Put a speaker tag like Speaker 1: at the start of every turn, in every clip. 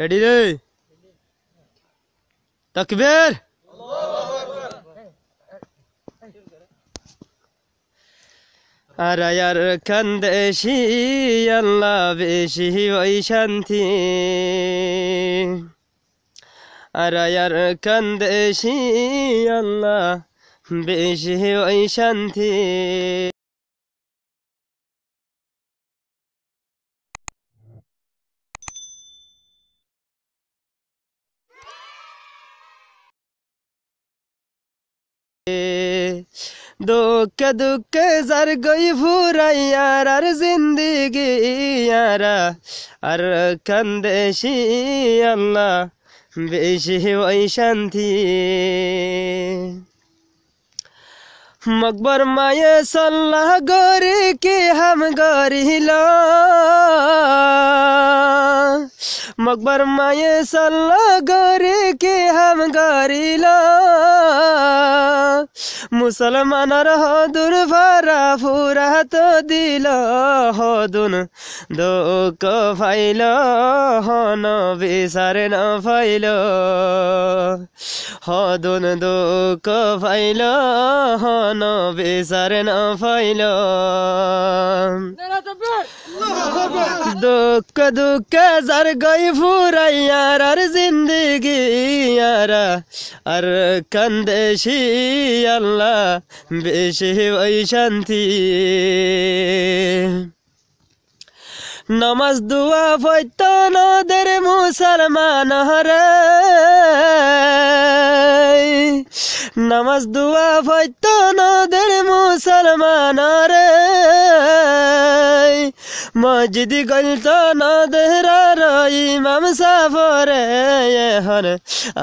Speaker 1: ريدي ريدي تكبير الله اكبر ارا يار كند شي يلا بشي ويشانتي ارا يار كند شي يلا بشي ويشانتي दुख दुखे जर गई भूरा यार जिंदगी यार अर कंदेशी अल्लाह बेशी वही शांति मकबर माये सल्लाह गोरी के हम गोरी ला मकबर माये सल्लाह गोरी के हम गोरी ला মুসলমানর হদুন ভরা ফুরাত দিল হদুন দোক ফাইল হন বিচারে ন ফাইল হদুন দোক ফাইল হন বিচারে ন ফাইল দুঃখ দুঃখে যার গাই ফুরাইয়ার আর জিন্দগি ইয়ারা আর কান্দেশি আল্লাহ বেশি ওই শান্তি নমাজ দুয়া ফৈত নদের মুসলমান হরে নমাজ দুয়া ফৈত নদের মুসলমান রে মসজিদ দেহরা নদহরার মাম সাফরে হন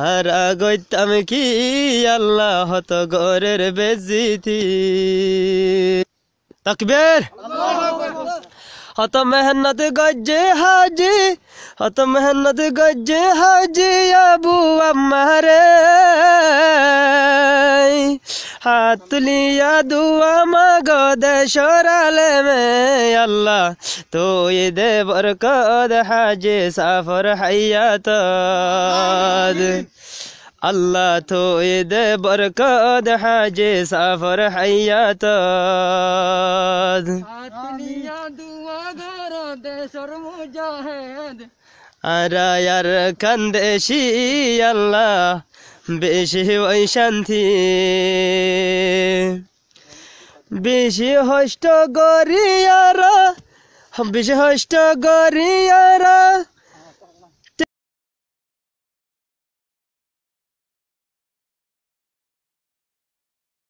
Speaker 1: আর গৈতাম কি আল্লাহ হত গরের বেজিতি তকবের হত মেহনত গজ্জে হাজি হত মেহনত গজ্জে হাজি আবু আমারে হাত তুলিয়া দুয়া মাগো দেশরালে মে আল্লাহ তুই দে বরকত হাজে সাফর হাইয়াত আল্লাহ তুই দে বরকত হাজে সাফর হাইয়াত তুলিয়া দুয়া ঘর দেশর মুজাহেদ আরা ইয়ার কান্দেশি আল্লাহ বেশি ওই শান্তি বেশি হষ্ট গরিয়ারা বেশি হষ্ট গরিয়ারা